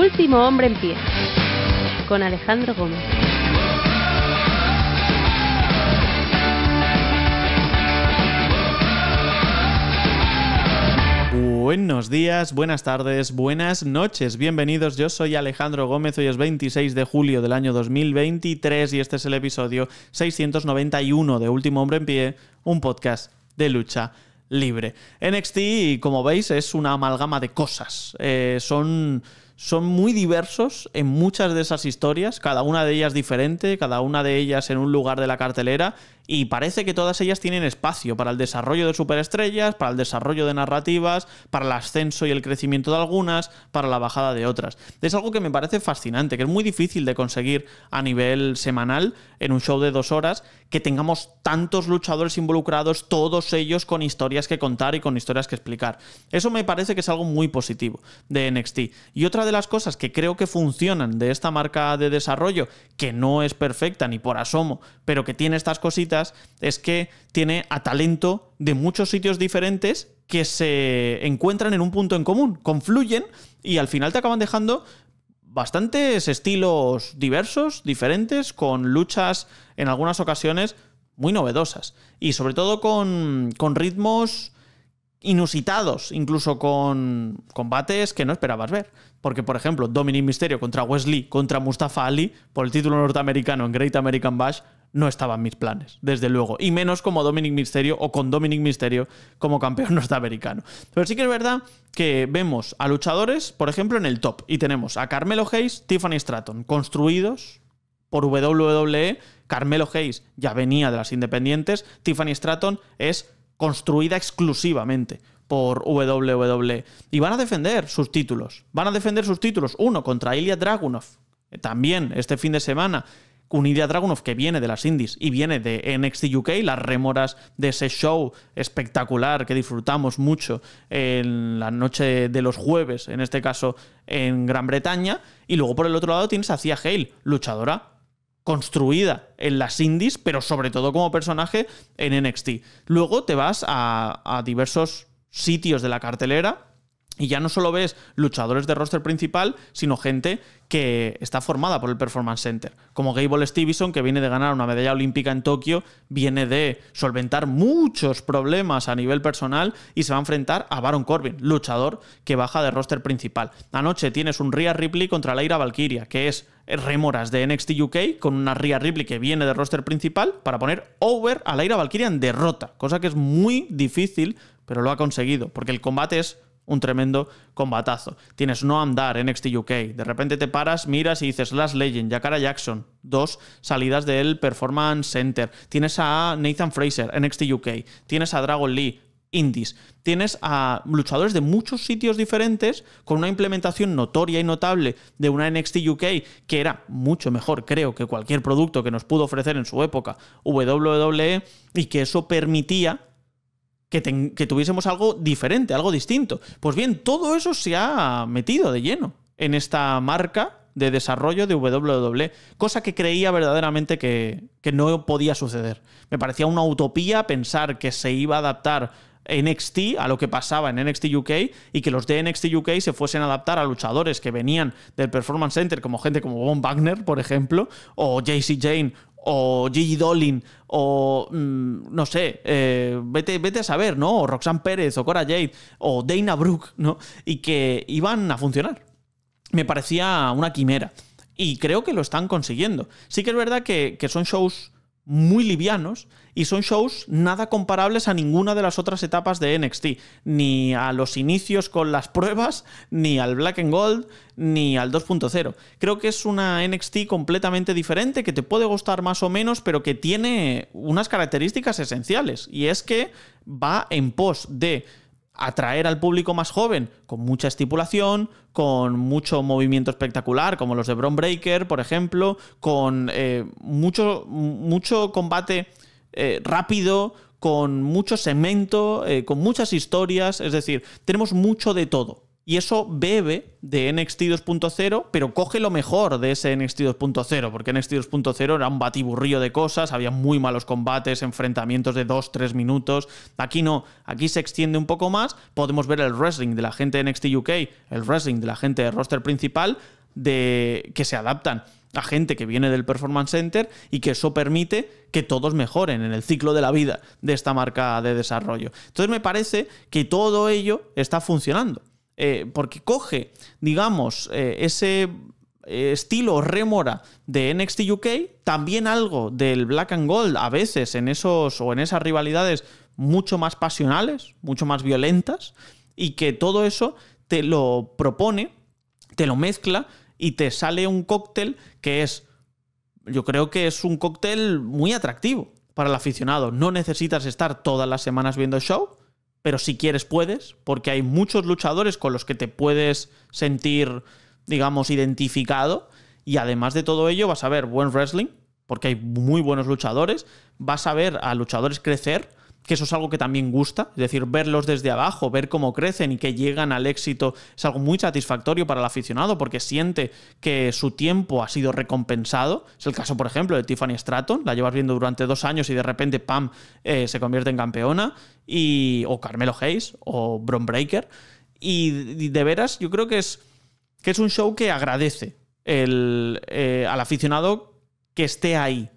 Último hombre en pie, con Alejandro Gómez. Buenos días, buenas tardes, buenas noches, bienvenidos. Yo soy Alejandro Gómez, hoy es 26 de julio del año 2023 y este es el episodio 691 de Último Hombre en Pie, un podcast de lucha libre. NXT, como veis, es una amalgama de cosas. Eh, son son muy diversos en muchas de esas historias, cada una de ellas diferente, cada una de ellas en un lugar de la cartelera, y parece que todas ellas tienen espacio para el desarrollo de superestrellas, para el desarrollo de narrativas, para el ascenso y el crecimiento de algunas, para la bajada de otras. Es algo que me parece fascinante, que es muy difícil de conseguir a nivel semanal en un show de dos horas, que tengamos tantos luchadores involucrados, todos ellos con historias que contar y con historias que explicar. Eso me parece que es algo muy positivo de NXT. Y otra de las cosas que creo que funcionan de esta marca de desarrollo, que no es perfecta ni por asomo, pero que tiene estas cositas, es que tiene a talento de muchos sitios diferentes que se encuentran en un punto en común, confluyen y al final te acaban dejando bastantes estilos diversos, diferentes, con luchas en algunas ocasiones muy novedosas y sobre todo con, con ritmos inusitados, incluso con combates que no esperabas ver. Porque, por ejemplo, Dominic Mysterio contra Wesley, contra Mustafa Ali, por el título norteamericano en Great American Bash, no estaban mis planes, desde luego. Y menos como Dominic Misterio o con Dominic Misterio como campeón norteamericano. Pero sí que es verdad que vemos a luchadores, por ejemplo, en el top. Y tenemos a Carmelo Hayes, Tiffany Stratton, construidos por WWE. Carmelo Hayes ya venía de las independientes. Tiffany Stratton es construida exclusivamente por WWE. Y van a defender sus títulos. Van a defender sus títulos. Uno contra Ilya Dragunov. Eh, también este fin de semana Kunidia Dragunov, que viene de las indies y viene de NXT UK, las remoras de ese show espectacular que disfrutamos mucho en la noche de los jueves, en este caso en Gran Bretaña. Y luego por el otro lado tienes a Cia Hale, luchadora construida en las indies, pero sobre todo como personaje en NXT. Luego te vas a diversos sitios de la cartelera y ya no solo ves luchadores de roster principal, sino gente que está formada por el Performance Center. Como Gable Stevenson, que viene de ganar una medalla olímpica en Tokio, viene de solventar muchos problemas a nivel personal y se va a enfrentar a Baron Corbin, luchador que baja de roster principal. Anoche tienes un Rhea Ripley contra la ira Valkyria, que es remoras de NXT UK con una Rhea Ripley que viene de roster principal para poner over a ira Valkyria en derrota, cosa que es muy difícil, pero lo ha conseguido, porque el combate es un tremendo combatazo. Tienes No Andar, NXT UK. De repente te paras, miras y dices Last Legend, Yakara Jackson. Dos salidas del Performance Center. Tienes a Nathan Fraser, NXT UK. Tienes a Dragon Lee, indies. Tienes a luchadores de muchos sitios diferentes con una implementación notoria y notable de una NXT UK que era mucho mejor, creo, que cualquier producto que nos pudo ofrecer en su época WWE y que eso permitía que, tuviésemos algo diferente, algo distinto. Pues bien, todo eso se ha metido de lleno en esta marca de desarrollo de WWE, cosa que creía verdaderamente que, que, no podía suceder. Me parecía una utopía pensar que se iba a adaptar NXT a lo que pasaba en NXT UK y que los de NXT UK se fuesen a adaptar a luchadores que venían del Performance Center, como gente como Von Wagner, por ejemplo, o JC Jane o Gigi Dolin, o mm, no sé, eh, vete, vete a saber, ¿no? O Roxanne Pérez, o Cora Jade, o Dana Brooke, ¿no? Y que iban a funcionar. Me parecía una quimera. Y creo que lo están consiguiendo. Sí que es verdad que, que son shows muy livianos y son shows nada comparables a ninguna de las otras etapas de NXT, ni a los inicios con las pruebas, ni al Black and Gold, ni al 2.0. Creo que es una NXT completamente diferente que te puede gustar más o menos, pero que tiene unas características esenciales y es que va en pos de atraer al público más joven con mucha estipulación, con mucho movimiento espectacular, como los de Bron Breaker, por ejemplo, con eh, mucho, mucho combate eh, rápido, con mucho cemento, eh, con muchas historias, es decir, tenemos mucho de todo y eso bebe de NXT 2.0, pero coge lo mejor de ese NXT 2.0, porque NXT 2.0 era un batiburrillo de cosas, había muy malos combates, enfrentamientos de 2-3 minutos. Aquí no, aquí se extiende un poco más, podemos ver el wrestling de la gente de NXT UK, el wrestling de la gente de roster principal, de que se adaptan a gente que viene del Performance Center y que eso permite que todos mejoren en el ciclo de la vida de esta marca de desarrollo. Entonces me parece que todo ello está funcionando. Eh, porque coge, digamos, eh, ese eh, estilo rémora de NXT UK, también algo del Black and Gold a veces en esos o en esas rivalidades mucho más pasionales, mucho más violentas y que todo eso te lo propone, te lo mezcla y te sale un cóctel que es yo creo que es un cóctel muy atractivo para el aficionado. No necesitas estar todas las semanas viendo show, pero si quieres puedes, porque hay muchos luchadores con los que te puedes sentir, digamos, identificado. Y además de todo ello, vas a ver buen wrestling, porque hay muy buenos luchadores, vas a ver a luchadores crecer que eso es algo que también gusta, es decir, verlos desde abajo, ver cómo crecen y que llegan al éxito es algo muy satisfactorio para el aficionado porque siente que su tiempo ha sido recompensado. Es el caso, por ejemplo, de Tiffany Stratton, la llevas viendo durante dos años y de repente, ¡pam!, eh, se convierte en campeona, y, o Carmelo Hayes, o Bron Breaker. Y, de veras, yo creo que es, que es un show que agradece eh, al aficionado que esté ahí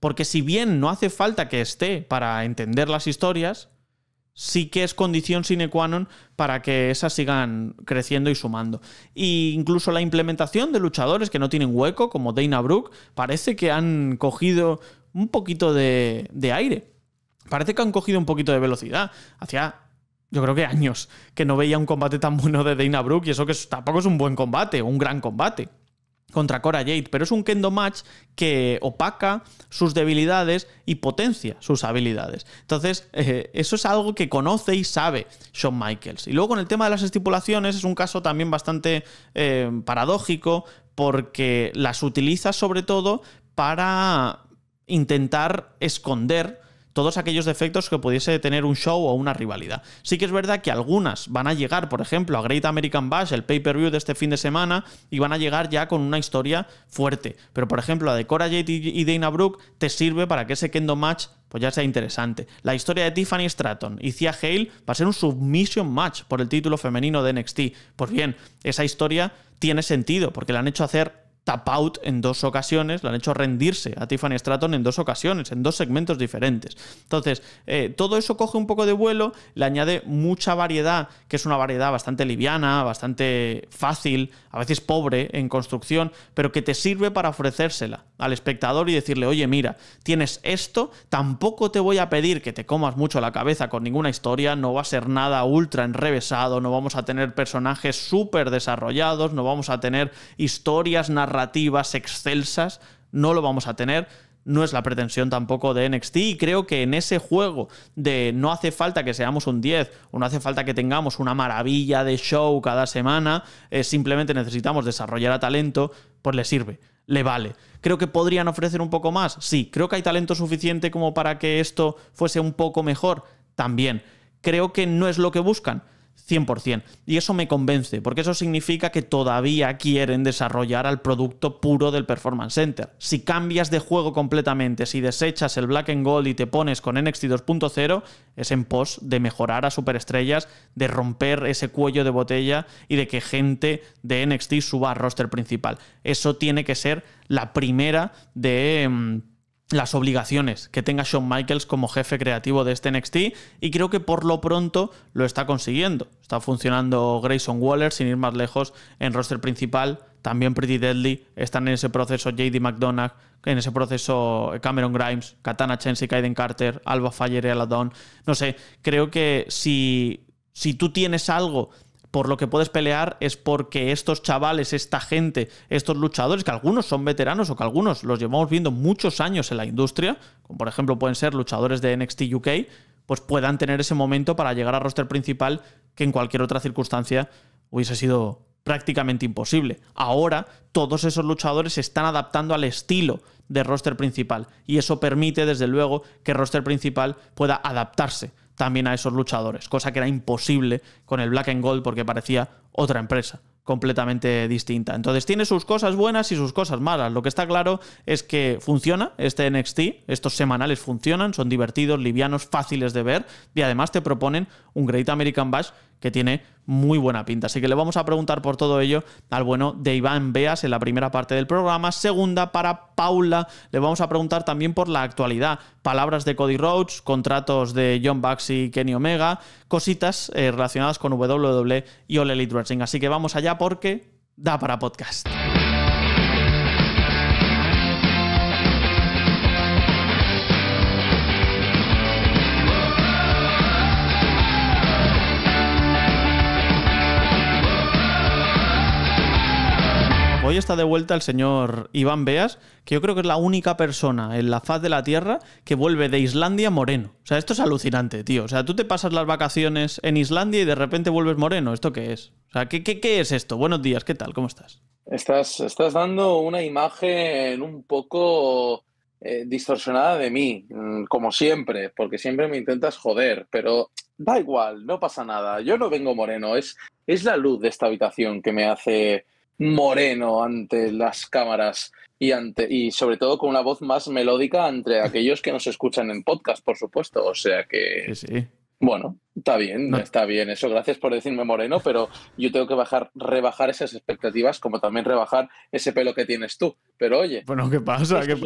porque si bien no hace falta que esté para entender las historias, sí que es condición sine qua non para que esas sigan creciendo y sumando. E incluso la implementación de luchadores que no tienen hueco, como Dana Brooke, parece que han cogido un poquito de, aire. Parece que han cogido un poquito de velocidad. Hacia yo creo que años que no veía un combate tan bueno de Dana Brooke y eso que tampoco es un buen combate, un gran combate contra Cora Jade, pero es un kendo match que opaca sus debilidades y potencia sus habilidades. Entonces, eh, eso es algo que conoce y sabe Shawn Michaels. Y luego con el tema de las estipulaciones es un caso también bastante eh, paradójico porque las utiliza sobre todo para intentar esconder todos aquellos defectos que pudiese tener un show o una rivalidad. Sí que es verdad que algunas van a llegar, por ejemplo, a Great American Bash, el pay-per-view de este fin de semana, y van a llegar ya con una historia fuerte. Pero, por ejemplo, la de Cora Jade y Dana Brooke te sirve para que ese Kendo Match pues ya sea interesante. La historia de Tiffany Stratton y Cia Hale va a ser un submission match por el título femenino de NXT. Pues bien, esa historia tiene sentido porque la han hecho hacer tap en dos ocasiones, lo han hecho rendirse a Tiffany Stratton en dos ocasiones, en dos segmentos diferentes. Entonces, eh, todo eso coge un poco de vuelo, le añade mucha variedad, que es una variedad bastante liviana, bastante fácil, a veces pobre en construcción, pero que te sirve para ofrecérsela al espectador y decirle, oye, mira, tienes esto, tampoco te voy a pedir que te comas mucho la cabeza con ninguna historia, no va a ser nada ultra enrevesado, no vamos a tener personajes súper desarrollados, no vamos a tener historias narrativas, narrativas excelsas, no lo vamos a tener. No es la pretensión tampoco de NXT y creo que en ese juego de no hace falta que seamos un 10 o no hace falta que tengamos una maravilla de show cada semana, eh, simplemente necesitamos desarrollar a talento, pues le sirve le vale. ¿Creo que podrían ofrecer un poco más? Sí. ¿Creo que hay talento suficiente como para que esto fuese un poco mejor? También. Creo que no es lo que buscan. 100%. Y eso me convence, porque eso significa que todavía quieren desarrollar al producto puro del Performance Center. Si cambias de juego completamente, si desechas el Black and Gold y te pones con NXT 2.0, es en pos de mejorar a superestrellas, de romper ese cuello de botella y de que gente de NXT suba al roster principal. Eso tiene que ser la primera de mm, las obligaciones que tenga Shawn Michaels como jefe creativo de este NXT y creo que por lo pronto lo está consiguiendo. Está funcionando Grayson Waller sin ir más lejos en roster principal, también Pretty Deadly, están en ese proceso JD McDonagh. en ese proceso Cameron Grimes, Katana y Kaiden Carter, Alba Fire y Aladdin, No sé, creo que si, si tú tienes algo por lo que puedes pelear es porque estos chavales, esta gente, estos luchadores, que algunos son veteranos o que algunos los llevamos viendo muchos años en la industria, como por ejemplo pueden ser luchadores de NXT UK, pues puedan tener ese momento para llegar al roster principal que en cualquier otra circunstancia hubiese sido prácticamente imposible. Ahora todos esos luchadores se están adaptando al estilo de roster principal y eso permite desde luego que el roster principal pueda adaptarse también a esos luchadores, cosa que era imposible con el Black and Gold porque parecía otra empresa completamente distinta. Entonces tiene sus cosas buenas y sus cosas malas. Lo que está claro es que funciona este NXT, estos semanales funcionan, son divertidos, livianos, fáciles de ver y además te proponen un Great American Bash que tiene muy buena pinta. Así que le vamos a preguntar por todo ello al bueno de Iván Beas en la primera parte del programa. Segunda, para Paula, le vamos a preguntar también por la actualidad. Palabras de Cody Rhodes, contratos de John Bucks y Kenny Omega, cositas eh, relacionadas con WWE y All Elite Wrestling. Así que vamos allá porque da para podcast. Hoy está de vuelta el señor Iván Beas, que yo creo que es la única persona en la faz de la Tierra que vuelve de Islandia moreno. O sea, esto es alucinante, tío. O sea, tú te pasas las vacaciones en Islandia y de repente vuelves moreno. ¿Esto qué es? O sea, ¿qué, qué, es esto? Buenos días, ¿qué tal? ¿Cómo estás? Estás, estás dando una imagen un poco eh, distorsionada de mí, mm, como siempre, porque siempre me intentas joder, pero da igual, no pasa nada. Yo no vengo moreno, es, es la luz de esta habitación que me hace moreno ante las cámaras y, ante, y sobre todo con una voz más melódica entre aquellos que nos escuchan en podcast, por supuesto. O sea que bueno, está bien, está bien eso. Gracias por decirme moreno, pero yo tengo que bajar, rebajar esas expectativas, como también rebajar ese pelo que tienes tú. Pero oye. Bueno, ¿qué pasa? Que,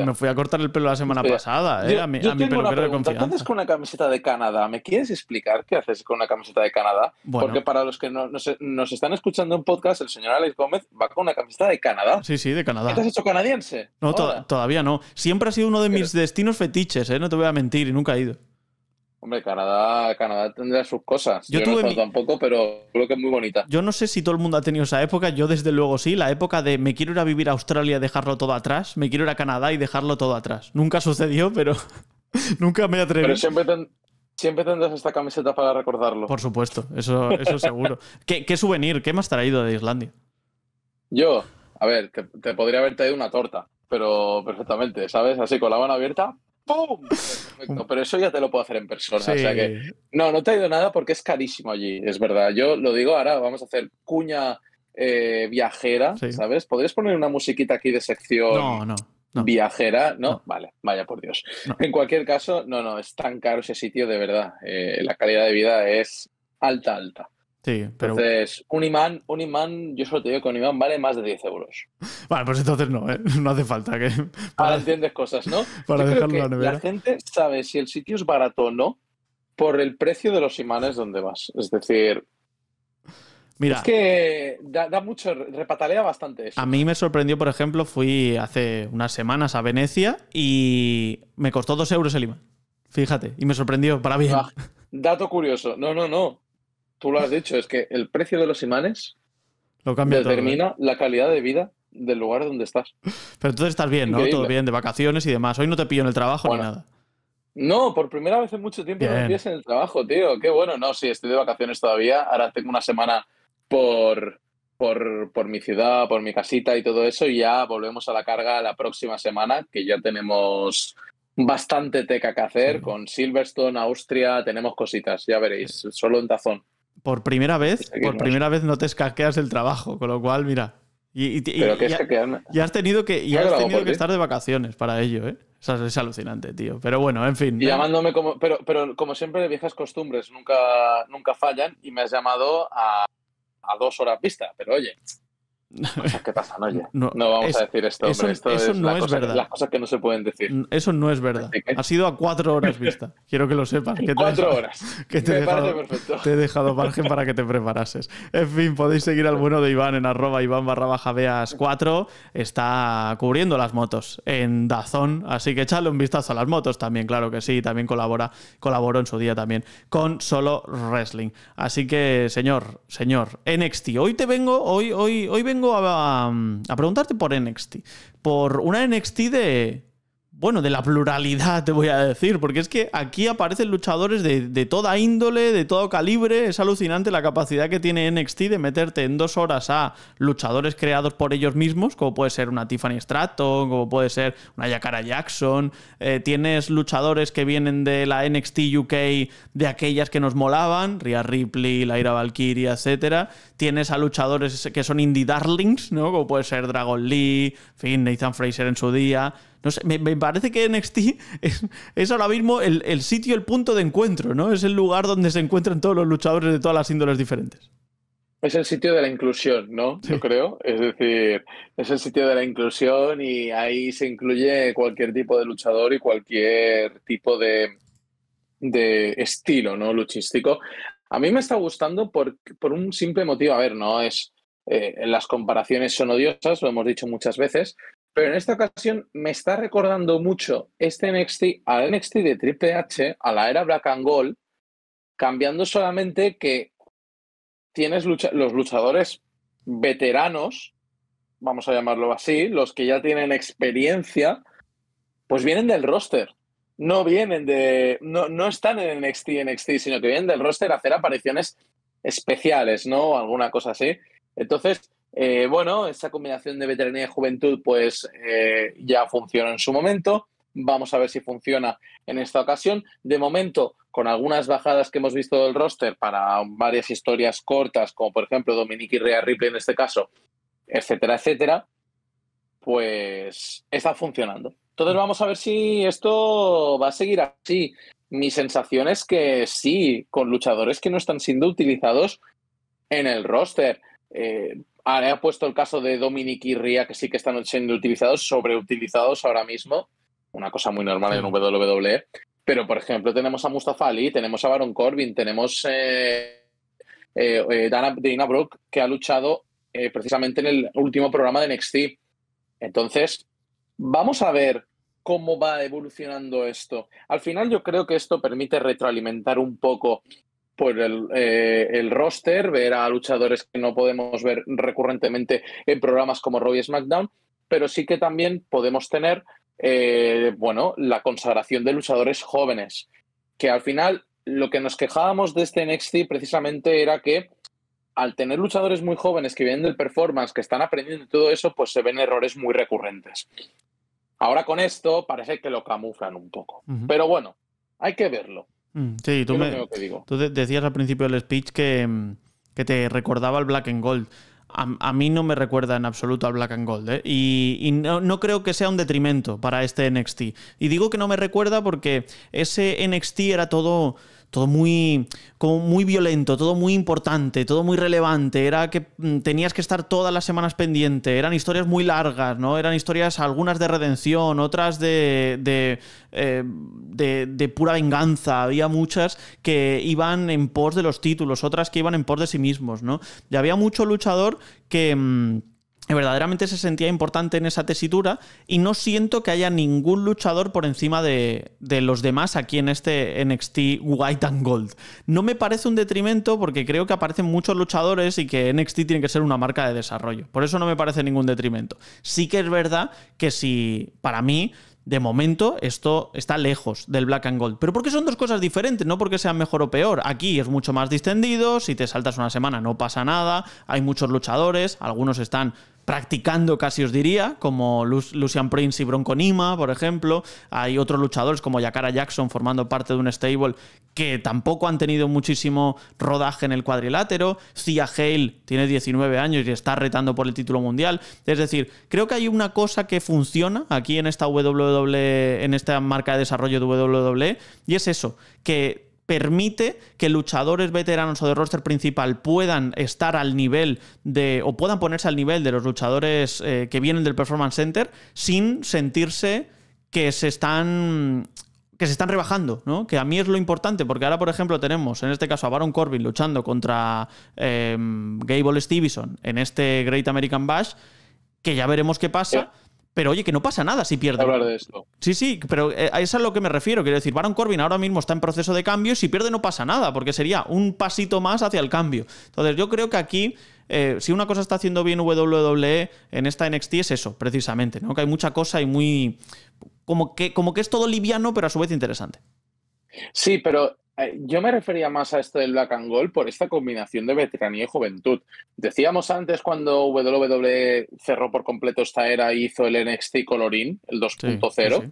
me fui a cortar el pelo la semana pasada, ¿eh? a mi, a mi tengo una ¿Qué haces con una camiseta de Canadá? ¿Me quieres explicar qué haces con una camiseta de Canadá? Porque para los que no, nos, están escuchando en podcast, el señor Alex Gómez va con una camiseta de Canadá. Sí, sí, de Canadá. ¿Te has hecho canadiense? No, todavía no. Siempre ha sido uno de mis destinos fetiches, ¿eh? No te voy a mentir, y nunca he ido. Hombre, Canadá, Canadá tendrá sus cosas. Yo, tuve no mi... tampoco, pero creo que es muy bonita. Yo no sé si todo el mundo ha tenido esa época. Yo, desde luego, sí. La época de me quiero ir a vivir a Australia y dejarlo todo atrás. Me quiero ir a Canadá y dejarlo todo atrás. Nunca sucedió, pero nunca me atreví. Pero siempre, siempre tendrás esta camiseta para recordarlo. Por supuesto, eso, eso seguro. ¿Qué, ¿Qué, souvenir? ¿Qué más traído de Islandia? Yo, a ver, te podría haber traído una torta, pero perfectamente, ¿sabes? Así con la mano abierta, ¡Pum! Pues, perfecto, pero eso ya te lo puedo hacer en persona. O sea que, no, no te ha ido nada porque es carísimo allí, es verdad. Yo lo digo ahora, vamos a hacer cuña eh, viajera, ¿sabes? ¿Podrías poner una musiquita aquí de sección? No, no. viajera, ¿no? Vale, vaya por Dios. En cualquier caso, no, no, es tan caro ese sitio, de verdad. Eh, la calidad de vida es alta, alta. Entonces, un imán, un imán, yo solo te digo que un imán vale más de 10 euros. Vale, pues entonces no, ¿eh? no hace falta que... Para... entiendes cosas, ¿no? Para dejarlo creo la nevera. ¿eh? La gente sabe si el sitio es barato o no por el precio de los imanes donde vas. Es decir, Mira, es que da, mucho, repatalea bastante eso. A mí me sorprendió, por ejemplo, fui hace unas semanas a Venecia y me costó 2 euros el imán. Fíjate, y me sorprendió para bien. Ah, dato curioso. No, no, no tú lo has dicho, es que el precio de los imanes lo cambia determina ¿eh? la calidad de vida del lugar donde estás. Pero entonces estás bien, ¿no? Todo bien, de vacaciones y demás. Hoy no te pillo en el trabajo ni nada. No, por primera vez en mucho tiempo no me pillas en el trabajo, tío. Qué bueno. No, sí, estoy de vacaciones todavía. Ahora tengo una semana por, por, mi ciudad, por mi casita y todo eso. Y ya volvemos a la carga la próxima semana, que ya tenemos bastante teca que hacer con Silverstone, Austria. Tenemos cositas, ya veréis. Solo en tazón por primera vez, por primera vez no te escaqueas el trabajo, con lo cual, mira. Y, has tenido que, has tenido que estar de vacaciones para ello, ¿eh? O sea, es alucinante, tío. Pero bueno, en fin. Y llamándome como. Pero, pero como siempre, de viejas costumbres nunca, nunca fallan y me has llamado a, a dos horas vista. Pero oye, No, vamos a decir esto. Eso, no es verdad. Las cosas que no se pueden decir. Mm, eso no es verdad. Ha sido a cuatro horas vista. Quiero que lo sepas. Que cuatro horas. te, he dejado, margen para que te preparases. En fin, podéis seguir al bueno de Iván en arroba Iván barra baja veas 4. Está cubriendo las motos en Dazón. Así que echadle un vistazo a las motos también, claro que sí. También colabora, colaboró en su día también con Solo Wrestling. Así que, señor, señor, NXT. Hoy te vengo, hoy, hoy, hoy vengo a preguntarte por NXT. Por una NXT de bueno, de la pluralidad, te voy a decir, porque es que aquí aparecen luchadores de, toda índole, de todo calibre. Es alucinante la capacidad que tiene NXT de meterte en dos horas a luchadores creados por ellos mismos, como puede ser una Tiffany Stratton, como puede ser una Yakara Jackson. Eh, tienes luchadores que vienen de la NXT UK, de aquellas que nos molaban, Rhea Ripley, Laira Valkyria, etc. Tienes a luchadores que son indie darlings, ¿no? Como puede ser Dragon Lee, Finn, Nathan Fraser en su día. No sé, me, parece que NXT es, ahora mismo el, sitio, el punto de encuentro, ¿no? Es el lugar donde se encuentran todos los luchadores de todas las índoles diferentes. Es el sitio de la inclusión, ¿no? Yo creo. Es decir, es el sitio de la inclusión y ahí se incluye cualquier tipo de luchador y cualquier tipo de, estilo, ¿no? Luchístico. A mí me está gustando por, por un simple motivo. A ver, no es. Eh, las comparaciones son odiosas, lo hemos dicho muchas veces, pero en esta ocasión me está recordando mucho este NXT al NXT de Triple H, a la era Black and Gold, cambiando solamente que tienes los luchadores veteranos, vamos a llamarlo así, los que ya tienen experiencia, pues vienen del roster. No vienen de. No, no están en NXT, NXT, sino que vienen del roster a hacer apariciones especiales, ¿no? Alguna cosa así. Entonces, eh, bueno, esa combinación de veteranía y juventud pues eh, ya funciona en su momento. Vamos a ver si funciona en esta ocasión. De momento, con algunas bajadas que hemos visto del roster para varias historias cortas, como por ejemplo Dominique y Rhea Ripley en este caso, etcétera, etcétera, pues está funcionando. Entonces vamos a ver si esto va a seguir así. Mi sensación es que sí, con luchadores que no están siendo utilizados en el roster. Eh, Ahora he puesto el caso de Dominique y que sí que están siendo utilizados, sobreutilizados ahora mismo. Una cosa muy normal en WWE. Pero, por ejemplo, tenemos a Mustafa Ali, tenemos a Baron Corbin, tenemos a eh, eh, eh, Dana, Dana Brooke, que ha luchado precisamente en el último programa de NXT. Entonces, vamos a ver cómo va evolucionando esto. Al final yo creo que esto permite retroalimentar un poco por el, eh, el, roster, ver a luchadores que no podemos ver recurrentemente en programas como Raw y SmackDown, pero sí que también podemos tener eh, bueno, la consagración de luchadores jóvenes, que al final lo que nos quejábamos de este NXT precisamente era que al tener luchadores muy jóvenes que vienen del performance, que están aprendiendo todo eso, pues se ven errores muy recurrentes. Ahora con esto parece que lo camuflan un poco, pero bueno, hay que verlo. Mm. Sí, tú, me, decías al principio del speech que, mm, te recordaba al Black and Gold. A, mí no me recuerda en absoluto al Black and Gold. ¿eh? Y, no, no, creo que sea un detrimento para este NXT. Y digo que no me recuerda porque ese NXT era todo todo muy, como muy violento, todo muy importante, todo muy relevante. Era que mm, tenías que estar todas las semanas pendiente. Eran historias muy largas, ¿no? Eran historias, algunas de redención, otras de, de, eh, de, de pura venganza. Había muchas que iban en pos de los títulos, otras que iban en pos de sí mismos, ¿no? Y había mucho luchador que mm, verdaderamente se sentía importante en esa tesitura y no siento que haya ningún luchador por encima de, los demás aquí en este NXT White and Gold. No me parece un detrimento porque creo que aparecen muchos luchadores y que NXT tiene que ser una marca de desarrollo. Por eso no me parece ningún detrimento. Sí que es verdad que si para mí de momento esto está lejos del black and gold. Pero porque son dos cosas diferentes, no porque sean mejor o peor. Aquí es mucho más distendido, si te saltas una semana no pasa nada, hay muchos luchadores, algunos están practicando casi os diría, como Lucian Prince y Bronco Nima, por ejemplo. Hay otros luchadores como Yakara Jackson formando parte de un stable que tampoco han tenido muchísimo rodaje en el cuadrilátero. Cia Hale tiene 19 años y está retando por el título mundial. Es decir, creo que hay una cosa que funciona aquí en esta WWE, en esta marca de desarrollo de WWE, y es eso, que permite que luchadores veteranos o de roster principal puedan estar al nivel de o puedan ponerse al nivel de los luchadores eh, que vienen del Performance Center sin sentirse que se están que se están rebajando, ¿no? Que a mí es lo importante, porque ahora, por ejemplo, tenemos en este caso a Baron Corbin luchando contra em, Gable Stevenson en este Great American Bash, que ya veremos qué pasa. Pero oye, que no pasa nada si pierde. Hablar de esto. Sí, sí, pero eh, a eso es a lo que me refiero. Quiero decir, Baron Corbin ahora mismo está en proceso de cambio y si pierde no pasa nada, porque sería un pasito más hacia el cambio. Entonces yo creo que aquí, eh, si una cosa está haciendo bien WWE en esta NXT es eso, precisamente, ¿no? Que hay mucha cosa y muy... Como que, como que es todo liviano, pero a su vez interesante. Sí, pero eh, yo me refería más a esto del Black and Gold por esta combinación de veteranía y juventud. Decíamos antes cuando WWE cerró por completo esta era e hizo el NXT Colorín, el 2.0,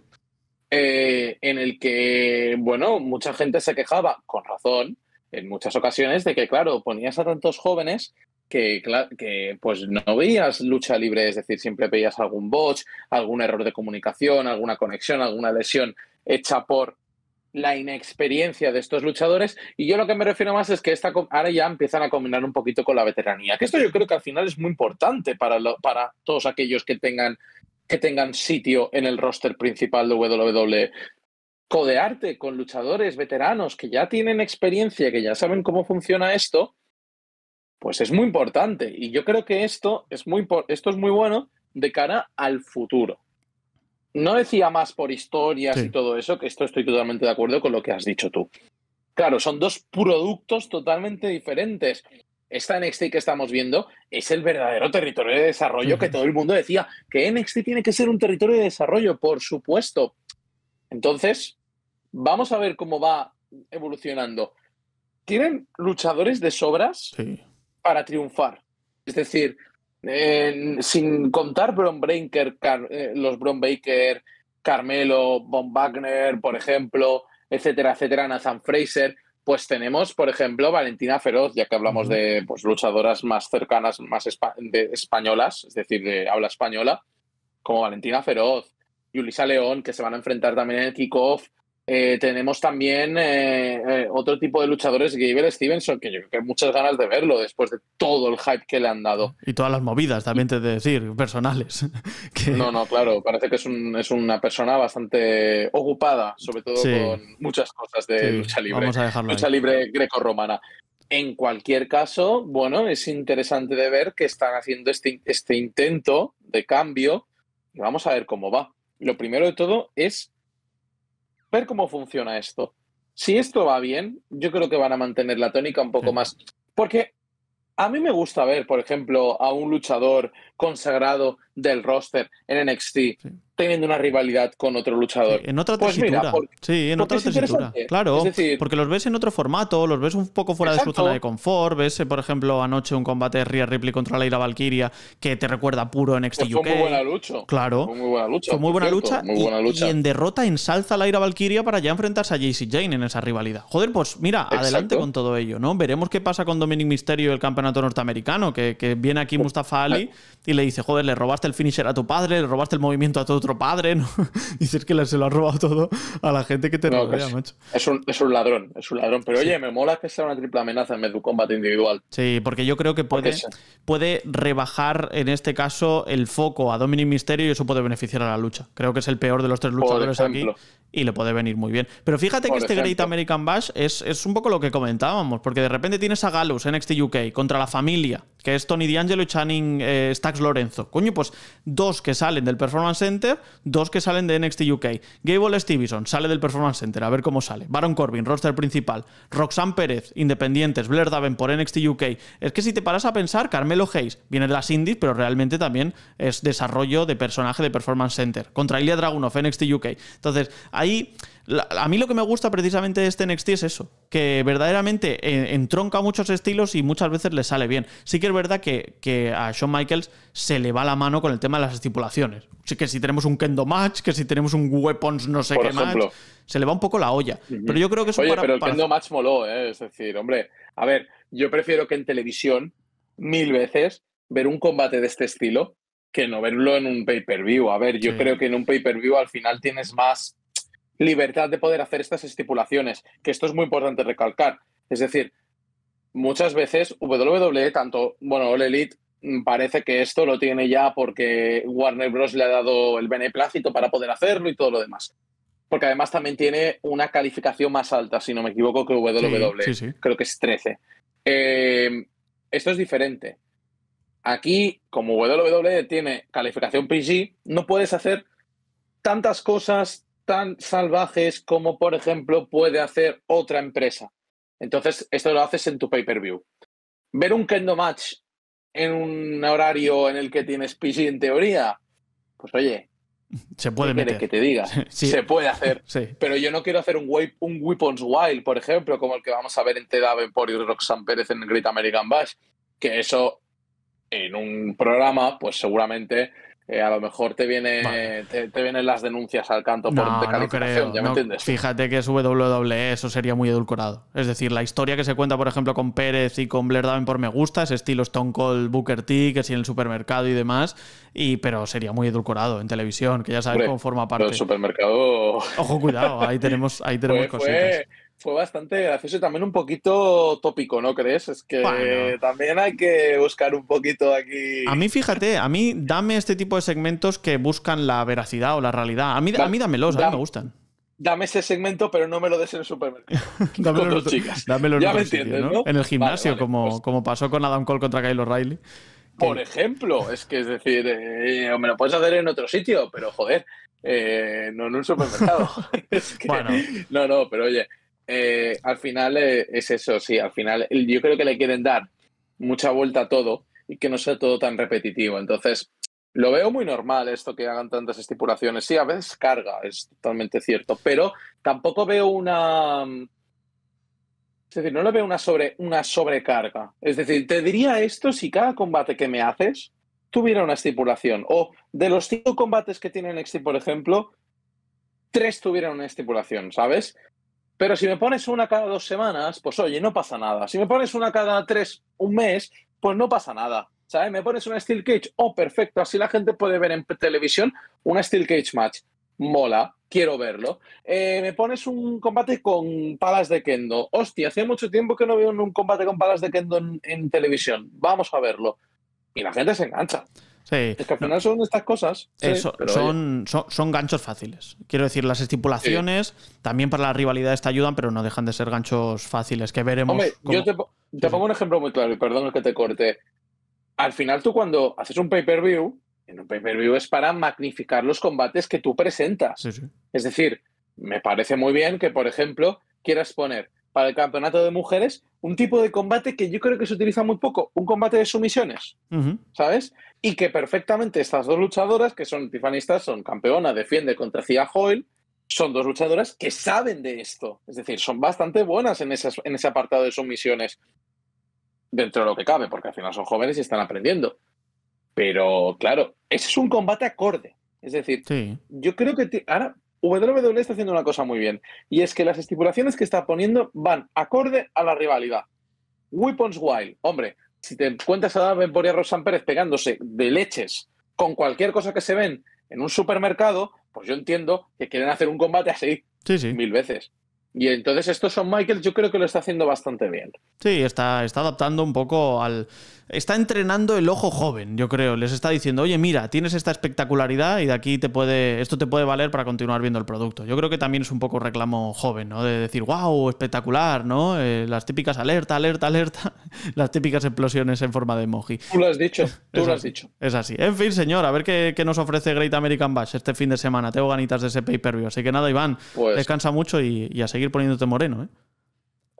eh, en el que, bueno, mucha gente se quejaba, con razón, en muchas ocasiones, de que, claro, ponías a tantos jóvenes que, que, pues no veías lucha libre, es decir, siempre veías algún botch, algún error de comunicación, alguna conexión, alguna lesión hecha por la inexperiencia de estos luchadores y yo lo que me refiero más es que esta, ahora ya empiezan a combinar un poquito con la veteranía, que esto yo creo que al final es muy importante para, para todos aquellos que tengan, que tengan sitio en el roster principal de WWE. Codearte con luchadores veteranos que ya tienen experiencia, que ya saben cómo funciona esto, pues es muy importante y yo creo que esto es muy, esto es muy bueno de cara al futuro no decía más por historias y todo eso, que esto estoy totalmente de acuerdo con lo que has dicho tú. Claro, son dos productos totalmente diferentes. Esta NXT que estamos viendo es el verdadero territorio de desarrollo que todo el mundo decía que NXT tiene que ser un territorio de desarrollo, por supuesto. Entonces, vamos a ver cómo va evolucionando. Tienen luchadores de sobras para triunfar. Es decir, sin contar eh, los Bron Baker, Carmelo, Von Wagner, por ejemplo, etcétera, etcétera, Nathan Fraser, pues tenemos, por ejemplo, Valentina Feroz, ya que hablamos de pues, luchadoras más cercanas, más españolas, es decir, de habla española, como Valentina Feroz, Yulisa León, que se van a enfrentar también en el kickoff, eh, tenemos también eh, eh, otro tipo de luchadores, Gabriel Stevenson, que yo creo que hay muchas ganas de verlo después de todo el hype que le han dado. Y todas las movidas, también te de decir, personales. No, no, claro, parece que es, una persona bastante ocupada, sobre todo con muchas cosas de lucha libre. Vamos a dejarlo lucha libre greco-romana. En cualquier caso, bueno, es interesante de ver que están haciendo este, este intento de cambio y vamos a ver cómo va. Lo primero de todo es ver cómo funciona esto. Si esto va bien, yo creo que van a mantener la tónica un poco más. Porque a mí me gusta ver, por ejemplo, a un luchador consagrado del roster en NXT, teniendo una rivalidad con otro luchador. en otra tesitura. sí, en otra pues tesitura. Claro, porque los ves en otro formato, los ves un poco fuera de su zona de confort. Ves, eh, por ejemplo, anoche un combate de Rhea Ripley contra ira Valkyria que te recuerda puro NXT pues fue Muy buena lucha. Claro. Fue muy buena lucha. Fue muy buena, lucha, muy buena y, en derrota ensalza a Leila Valkyria para ya enfrentarse a JC Jane en esa rivalidad. Joder, pues mira, adelante con todo ello, ¿no? Veremos qué pasa con Dominic Mysterio el campeonato norteamericano, que, que viene aquí pues, Mustafa Ali eh, y le dice, joder, le robaste el finisher a tu padre, le robaste el movimiento a tu otro padre, ¿no? es que se lo ha robado todo a la gente que te no, es, macho. Es un, es un, ladrón, es un ladrón. Pero oye, me mola que sea una triple amenaza en vez de un combate individual. Sí, porque yo creo que puede, puede rebajar en este caso el foco a Dominic Misterio y eso puede beneficiar a la lucha. Creo que es el peor de los tres luchadores aquí y le puede venir muy bien. Pero fíjate que este Great American Bash es, un poco lo que comentábamos, porque de repente tienes a Galus, en NXT UK, contra la familia, que es Tony D'Angelo y Channing eh, está Lorenzo. Coño, pues dos que salen del Performance Center, dos que salen de NXT UK. Gable Stevenson sale del Performance Center, a ver cómo sale. Baron Corbin, roster principal. Roxanne Pérez, independientes. Blair por NXT UK. Es que si te paras a pensar, Carmelo Hayes viene de las indies, pero realmente también es desarrollo de personaje de Performance Center. Contra Ilya Dragunov, NXT UK. Entonces, ahí a mí lo que me gusta precisamente de este NXT es eso, que verdaderamente eh, entronca muchos estilos y muchas veces le sale bien. Sí que es verdad que, a Shawn Michaels se le va la mano con el tema de las estipulaciones. Sí que si tenemos un Kendo Match, que si tenemos un Weapons no sé qué match, se le va un poco la olla. Pero yo creo que eso Oye, pero el Kendo Match moló, ¿eh? es decir, hombre, a ver, yo prefiero que en televisión mil veces ver un combate de este estilo que no verlo en un pay-per-view. A ver, yo creo que en un pay-per-view al final tienes más libertad de poder hacer estas estipulaciones, que esto es muy importante recalcar. Es decir, muchas veces WWE, tanto, bueno, All Elite mm, parece que esto lo tiene ya porque Warner Bros. le ha dado el beneplácito para poder hacerlo y todo lo demás. Porque además también tiene una calificación más alta, si no me equivoco, que WWE. Creo que es 13. Eh, esto es diferente. Aquí, como WWE tiene calificación PG, no puedes hacer tantas cosas, tan salvajes como, por ejemplo, puede hacer otra empresa. Entonces, esto lo haces en tu pay-per-view. Ver un Kendo Match en un horario en el que tienes PG en teoría, pues oye, se puede meter. que te diga? Se puede hacer. Sí. Pero yo no quiero hacer un, un Weapons Wild, por ejemplo, como el que vamos a ver en Ted por y Roxanne Pérez en Great American Bash. Que eso, en un programa, pues seguramente eh, a lo mejor te, viene, te, vienen las denuncias al canto por Fíjate que es WWE, eso sería muy edulcorado. Es decir, la historia que se cuenta, por ejemplo, con Pérez y con Blair por Me Gusta, es estilo Stone Cold, Booker T, que sí en el supermercado y demás, y, pero sería muy edulcorado en televisión, que ya sabes cómo forma parte. Pero el supermercado... Ojo, cuidado, ahí tenemos, ahí tenemos fue bastante gracioso y también un poquito tópico, ¿no crees? Es que también hay que buscar un poquito aquí. A mí, fíjate, a mí dame este tipo de segmentos que buscan la veracidad o la realidad. A mí, a mí dámelos, a mí me gustan. Dame ese segmento, pero no me lo des en el supermercado. dámelo los, chicas. Dámelo ya me entiendes, ¿no? En el gimnasio, como, pues como pasó con Adam Cole contra Kyle O'Reilly. Por ejemplo, es que es decir, eh, O me lo puedes hacer en otro sitio, pero joder, eh, no en un supermercado. bueno. No, no, pero oye, eh, al final eh, es eso, sí, al final yo creo que le quieren dar mucha vuelta a todo y que no sea todo tan repetitivo. Entonces, lo veo muy normal esto que hagan tantas estipulaciones. Sí, a veces carga, es totalmente cierto, pero tampoco veo una... Es decir, no le veo una, sobre, una sobrecarga. Es decir, te diría esto si cada combate que me haces tuviera una estipulación. O de los cinco combates que tiene NXT, por ejemplo, tres tuvieran una estipulación, ¿sabes? Pero si me pones una cada dos semanas, pues oye, no pasa nada. Si me pones una cada tres, un mes, pues no pasa nada. ¿Sabes? Me pones una Steel Cage, oh, perfecto, así la gente puede ver en televisión una Steel Cage match. Mola, quiero verlo. Eh, me pones un combate con palas de kendo. Hostia, hace mucho tiempo que no veo un combate con palas de kendo en televisión. Vamos a verlo. Y la gente se engancha. Sí. Es que al final son estas cosas. Eh, son, son, son, ganchos fáciles. Quiero decir, las estipulaciones también para las rivalidades te ayudan, pero no dejan de ser ganchos fáciles, que veremos. Hombre, yo te, pongo un ejemplo muy claro, y perdón que te corte. Al final tú cuando haces un pay-per-view, en un pay-per-view es para magnificar los combates que tú presentas. Es decir, me parece muy bien que, por ejemplo, quieras poner para el campeonato de mujeres un tipo de combate que yo creo que se utiliza muy poco, un combate de sumisiones, ¿sabes? y que perfectamente estas dos luchadoras, que son tifanistas, son campeona, defiende contra Cia Hoyle, son dos luchadoras que saben de esto. Es decir, son bastante buenas en, ese apartado de sumisiones, dentro de lo que cabe, porque al final son jóvenes y están aprendiendo. Pero claro, ese es un combate acorde. Es decir, yo creo que ahora WWE está haciendo una cosa muy bien, y es que las estipulaciones que está poniendo van acorde a la rivalidad. Weapons Wild, hombre, si te cuentas a David memoria Rosan Pérez pegándose de leches con cualquier cosa que se ven en un supermercado, pues yo entiendo que quieren hacer un combate así sí, sí. mil veces. Y entonces esto son Michael yo creo que lo está haciendo bastante bien. Sí, está, está adaptando un poco al, está entrenando el ojo joven, yo creo. Les está diciendo, oye, mira, tienes esta espectacularidad y de aquí te puede, esto te puede valer para continuar viendo el producto. Yo creo que también es un poco reclamo joven, ¿no? De decir, wow, espectacular, ¿no? Eh, las típicas alerta, alerta, alerta, las típicas explosiones en forma de emoji. Tú lo has dicho, tú lo has dicho. Es así. En fin, señor, a ver qué, nos ofrece Great American Bash este fin de semana. Tengo ganitas de ese pay-per-view. Así que nada, Iván, pues descansa mucho y a seguir poniéndote moreno, ¿eh?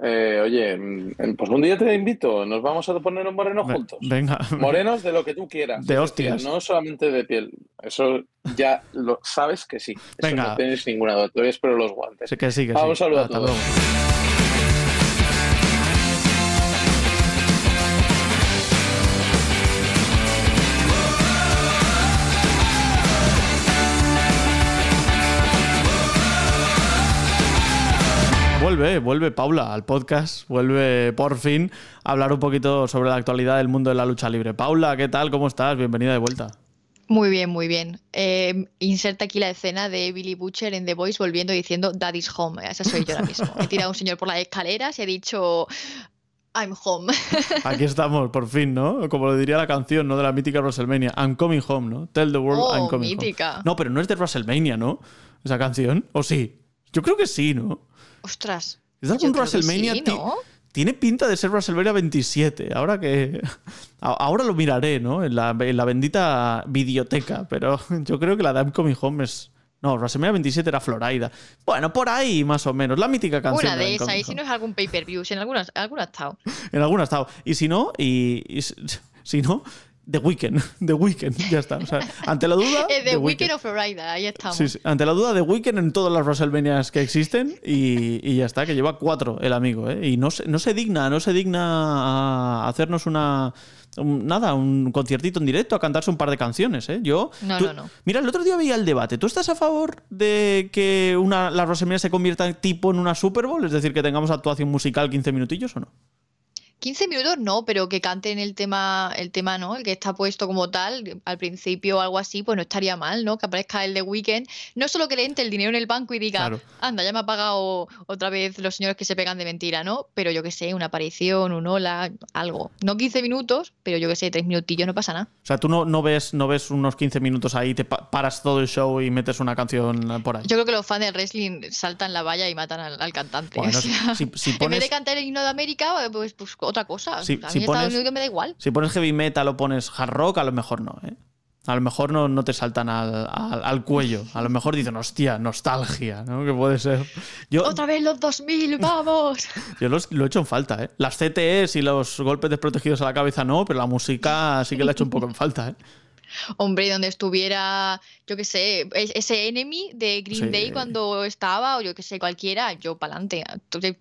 Eh, oye, mm, em, pues un día te invito, nos vamos a poner un moreno juntos. Venga. Morenos de lo que tú quieras. De hostias. no solamente de piel. Eso ya lo sabes que sí. Eso Venga. No tienes ninguna duda. Todavía espero los guantes. que sí, a todos. vuelve, vuelve Paula al podcast, vuelve por fin a hablar un poquito sobre la actualidad del mundo de la lucha libre. Paula, ¿qué tal? ¿Cómo estás? Bienvenida de vuelta. Muy bien, muy bien. Em, inserta aquí la escena de Billy Butcher en The Voice volviendo diciendo Daddy's home. Esa soy yo ahora mismo. He tirado un señor por las escaleras y he dicho I'm home. Aquí estamos, por fin, ¿no? Como lo diría la canción, ¿no? De la mítica WrestleMania. I'm coming home, ¿no? Tell the world I'm oh, coming No, pero no es de WrestleMania, ¿no? Esa canción. ¿O sí? Yo creo que sí, ¿no? Ostras. ¿Es algún WrestleMania? Tiene pinta de ser WrestleMania 27. Ahora que. Ahora lo miraré, ¿no? En la, bendita videoteca. Pero yo creo que la de Comic Home es. No, WrestleMania 27 era Florida. Bueno, por ahí más o menos. La mítica canción. Una de esas. Y si no es algún pay-per-view. Si en alguna, alguna ha estado. en alguna ha estado. Y si no, y si no, The Weeknd, The Weeknd, ya está. ante la duda. Eh, The, weekend Weeknd Florida, ahí estamos. Sí, sí. Ante la duda, de weekend en todas las WrestleManias que existen y, ya está, que lleva cuatro el amigo, ¿eh? Y no se, no se digna, no se digna a hacernos una. nada, un conciertito en directo, a cantarse un par de canciones, ¿eh? Yo. No, no, no. Mira, el otro día veía el debate. ¿Tú estás a favor de que una, la WrestleMania se convierta tipo en una Super Bowl? Es decir, que tengamos actuación musical 15 minutillos o no? 15 minutos no, pero que canten el tema, el tema, ¿no? El que está puesto como tal, al principio o algo así, pues no estaría mal, ¿no? Que aparezca el de Weekend. No solo que le entre el dinero en el banco y diga, anda, ya me ha pagado otra vez los señores que se pegan de mentira, ¿no? Pero yo que sé, una aparición, un hola, algo. No 15 minutos, pero yo que sé, 3 minutillos, no pasa nada. O sea, tú no, no, ves, no ves unos 15 minutos ahí, te paras todo el show y metes una canción por ahí. Yo creo que los fans del wrestling saltan la valla y matan al, cantante. Bueno, si, pones... En vez de cantar el himno de América, pues, pues otra cosa. Si, pones, Si pones heavy metal o pones hard rock, a lo mejor no, ¿eh? A lo mejor no, no te saltan al, al, cuello. A lo mejor dicen, hostia, nostalgia, ¿no? Que puede ser. Yo, Otra vez los 2000, vamos. Yo lo he hecho en falta, ¿eh? Las CTEs y los golpes desprotegidos a la cabeza no, pero la música sí que la he hecho un poco en falta, ¿eh? Hombre, donde estuviera, yo que sé, ese enemy de Green Day cuando estaba, o yo que sé, cualquiera, yo para adelante.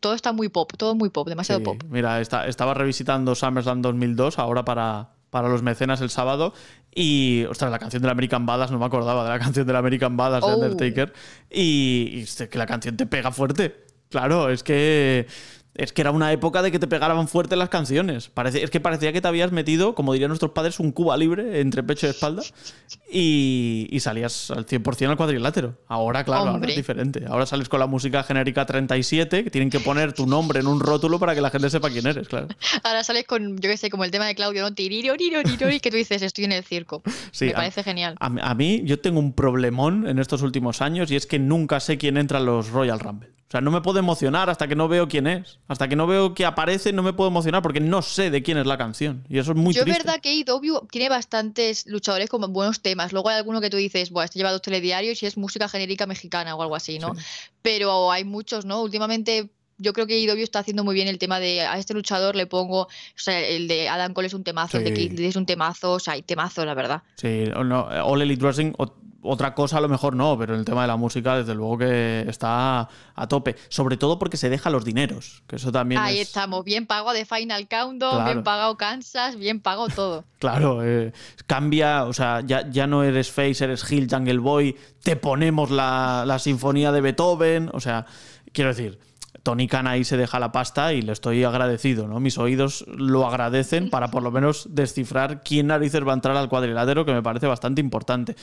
Todo está muy pop, todo muy pop, demasiado pop. Mira, estaba revisitando SummerSlam 2002 ahora para, para los mecenas el sábado. Y, ostras, la canción del American Badass, no me acordaba de la canción del American Badass de oh. Undertaker. Y, y, que la canción te pega fuerte. Claro, es que es que era una época de que te pegaban fuerte las canciones. Parece, es que parecía que te habías metido, como dirían nuestros padres, un cuba libre entre pecho y espalda y, salías al 100% al cuadrilátero. Ahora, claro, ahora es diferente. Ahora sales con la música genérica 37, que tienen que poner tu nombre en un rótulo para que la gente sepa quién eres, claro. Ahora sales con, yo qué sé, como el tema de Claudio, ¿no? y que tú dices, estoy en el circo. Me parece genial. A, a mí, yo tengo un problemón en estos últimos años y es que nunca sé quién entra en los Royal Rumble. O sea, no me puedo emocionar hasta que no veo quién es. Hasta que no veo que aparece, no me puedo emocionar porque no sé de quién es la canción. Y eso es muy Yo es verdad que IW tiene bastantes luchadores con buenos temas. Luego hay alguno que tú dices, bueno, este lleva dos telediarios y es música genérica mexicana o algo así, ¿no? Pero hay muchos, ¿no? Últimamente yo creo que Idovio e está haciendo muy bien el tema de a este luchador le pongo, o sea, el de Adam Cole es un temazo, el de Keith es un temazo, o sea, hay temazo, la verdad. Sí, no, All Elite Wrestling, otra cosa a lo mejor no, pero en el tema de la música, desde luego que está a tope. Sobre todo porque se deja los dineros, que eso también. Ahí estamos, bien pago de Final Countdown, bien pagado Kansas, bien pago todo. claro, eh, cambia, o sea, ya, no eres Face, eres Hill, Jungle Boy, te ponemos la, la sinfonía de Beethoven, o sea, quiero decir Tony Khan ahí se deja la pasta y le estoy agradecido, ¿no? Mis oídos lo agradecen para por lo menos descifrar quién narices va a entrar al cuadrilátero, que me parece bastante importante.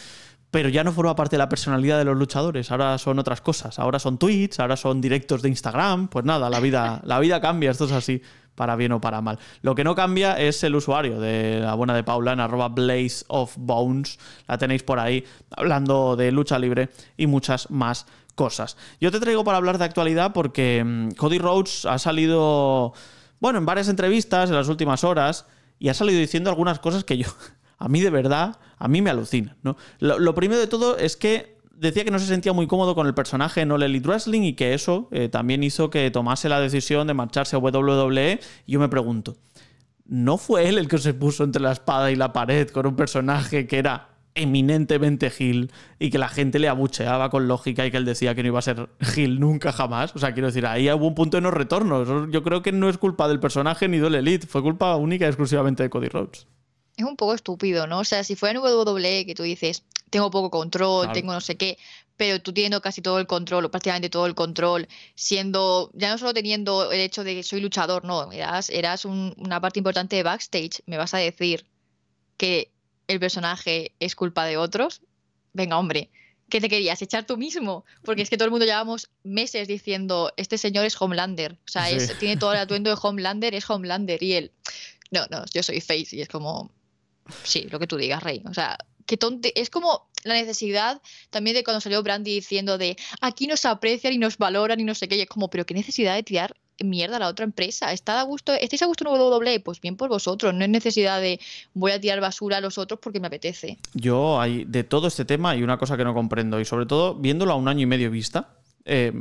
Pero ya no forma parte de la personalidad de los luchadores, ahora son otras cosas, ahora son tweets, ahora son directos de Instagram, pues nada, la vida, la vida cambia, esto es así, para bien o para mal. Lo que no cambia es el usuario de la buena de Paula en arroba Blaze of Bones, la tenéis por ahí, hablando de lucha libre y muchas más cosas. Yo te traigo para hablar de actualidad porque mm, Cody Rhodes ha salido, bueno, en varias entrevistas en las últimas horas y ha salido diciendo algunas cosas que yo, a mí de verdad, a mí me alucinan. ¿no? Lo, primero de todo es que decía que no se sentía muy cómodo con el personaje en All Elite Wrestling y que eso eh, también hizo que tomase la decisión de marcharse a WWE. Y yo me pregunto, ¿no fue él el que se puso entre la espada y la pared con un personaje que era eminentemente Gil y que la gente le abucheaba con lógica y que él decía que no iba a ser Gil nunca jamás. O sea, quiero decir, ahí hubo un punto de no retorno. yo creo que no es culpa del personaje ni de la Elite, fue culpa única y exclusivamente de Cody Rhodes. Es un poco estúpido, ¿no? O sea, si fuera en WWE que tú dices, tengo poco control, tengo no sé qué, pero tú teniendo casi todo el control, o prácticamente todo el control, siendo, ya no solo teniendo el hecho de que soy luchador, no, eras, eras una parte importante de backstage, me vas a decir que el personaje es culpa de otros, venga, hombre, ¿qué te querías? ¿Echar tú mismo? Porque es que todo el mundo llevamos meses diciendo, este señor es Homelander, o sea, tiene todo el atuendo de Homelander, es Homelander, y él, no, no, yo soy Face, y es como, sí, lo que tú digas, Rey, o sea, qué tonte, es como la necesidad también de cuando salió Brandy diciendo de, aquí nos aprecian y nos valoran y no sé qué, y es como, pero qué necesidad de tirar mierda, la otra empresa, ¿está a gusto? ¿Estáis a gusto en WWE? Pues bien por vosotros, no es necesidad de voy a tirar basura a los otros porque me apetece. Yo, hay, de todo este tema, hay una cosa que no comprendo, y sobre todo viéndolo a un año y medio vista, eh,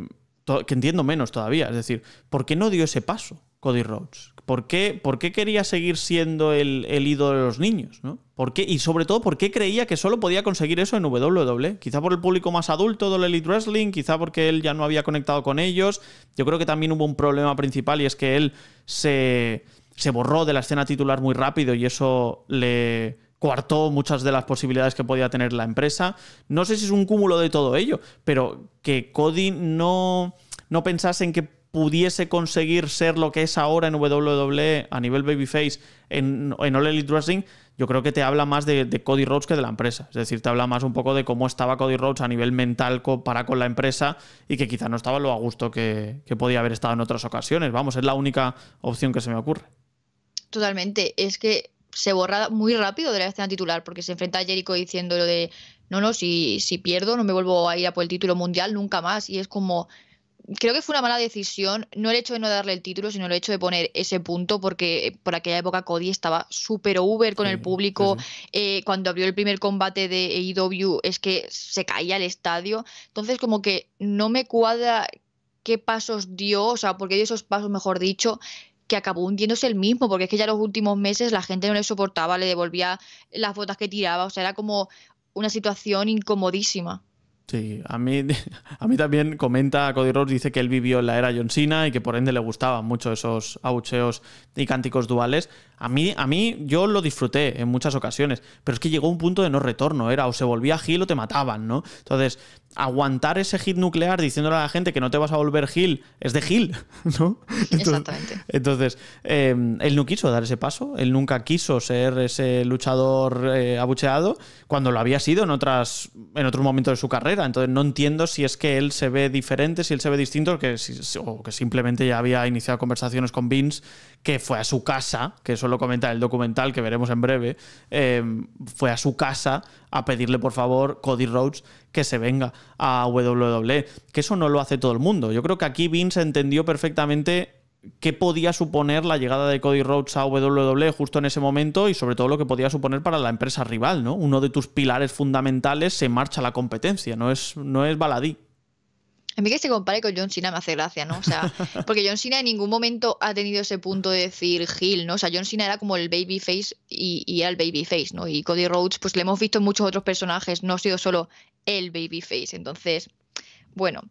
que entiendo menos todavía, es decir, ¿por qué no dio ese paso? Cody Rhodes? ¿Por qué, quería seguir siendo el, el, ídolo de los niños? ¿Por qué? Y sobre todo, ¿por qué creía que solo podía conseguir eso en WWE? Quizá por el público más adulto del Elite Wrestling, quizá porque él ya no había conectado con ellos. Yo creo que también hubo un problema principal y es que él se, se borró de la escena titular muy rápido y eso le coartó muchas de las posibilidades que podía tener la empresa. No sé si es un cúmulo de todo ello, pero que Cody no, no pensase en que pudiese conseguir ser lo que es ahora en WWE a nivel babyface en, en All Elite Wrestling, yo creo que te habla más de, Cody Rhodes que de la empresa. Es decir, te habla más un poco de cómo estaba Cody Rhodes a nivel mental para con la empresa y que quizás no estaba lo a gusto que, podía haber estado en otras ocasiones. Vamos, es la única opción que se me ocurre. Totalmente. Es que se borra muy rápido de la escena titular porque se enfrenta a Jericho diciendo de no, no, si, si pierdo no me vuelvo a ir a por el título mundial nunca más. Y es como, creo que fue una mala decisión, no el hecho de no darle el título, sino el hecho de poner ese punto, porque eh, por aquella época Cody estaba súper uber con el público. Eh, cuando abrió el primer combate de AEW, es que se caía el estadio. Entonces, como que no me cuadra qué pasos dio, o sea, porque dio esos pasos, mejor dicho, que acabó hundiéndose el mismo, porque es que ya los últimos meses la gente no le soportaba, le devolvía las botas que tiraba, o sea, era como una situación incomodísima. Sí, a mí, a también comenta Cody Ross, dice que él vivió en la era John Cena y que por ende le gustaban mucho esos abucheos y cánticos duales. A mí, a mí yo lo disfruté en muchas ocasiones, pero es que llegó un punto de no retorno, era o se volvía Gil o te mataban, ¿no? Entonces, aguantar ese hit nuclear diciéndole a la gente que no te vas a volver Gil es de Gil, ¿no? Entonces, Exactamente. Entonces, em, él no quiso dar ese paso, él nunca quiso ser ese luchador eh, abucheado cuando lo había sido en, otras, en otros momentos de su carrera. Entonces, no entiendo si es que él se ve diferente, si él se ve distinto, o que simplemente ya había iniciado conversaciones con Vince que fue a su casa, que eso lo comenta el documental que veremos en breve, eh, fue a su casa a pedirle por favor Cody Rhodes que se venga a WWE, que eso no lo hace todo el mundo. Yo creo que aquí Vince entendió perfectamente qué podía suponer la llegada de Cody Rhodes a WWE justo en ese momento y sobre todo lo que podía suponer para la empresa rival, ¿no? Uno de tus pilares fundamentales se marcha a la competencia, no es, no es baladí. A mí que se compare con John Cena me hace gracia, ¿no? O sea, porque John Cena en ningún momento ha tenido ese punto de decir Gil, ¿no? O sea, John Cena era como el babyface y, y era el babyface, ¿no? Y Cody Rhodes, pues le hemos visto en muchos otros personajes, no ha sido solo el babyface. Entonces, bueno.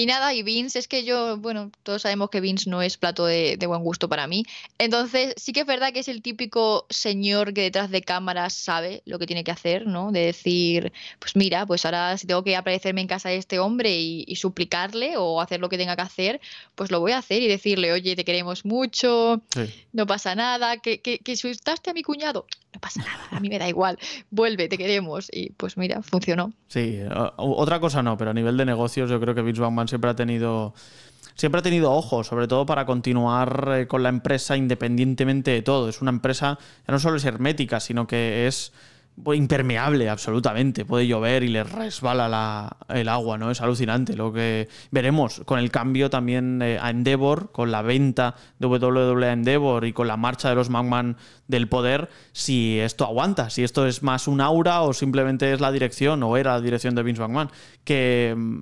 Y nada, y Vince, es que yo, bueno, todos sabemos que Vince no es plato de, buen gusto para mí. Entonces, sí que es verdad que es el típico señor que detrás de cámaras sabe lo que tiene que hacer, ¿no? De decir, pues mira, pues ahora si tengo que aparecerme en casa de este hombre y, suplicarle o hacer lo que tenga que hacer, pues lo voy a hacer y decirle, oye, te queremos mucho, no pasa nada, que, que, que sustaste a mi cuñado, no pasa nada, a mí me da igual, vuelve, te queremos. Y pues mira, funcionó. Sí, otra cosa no, pero a nivel de negocios yo creo que Vince McMahon siempre ha tenido siempre ha tenido ojo, sobre todo para continuar eh, con la empresa independientemente de todo. Es una empresa, que no solo es hermética, sino que es pues, impermeable absolutamente. Puede llover y le resbala el agua, ¿no? Es alucinante lo que veremos con el cambio también eh, a Endeavor, con la venta de WWE a Endeavor y con la marcha de los Magman del poder, si esto aguanta, si esto es más un aura o simplemente es la dirección o era la dirección de Vince McMahon, que mm,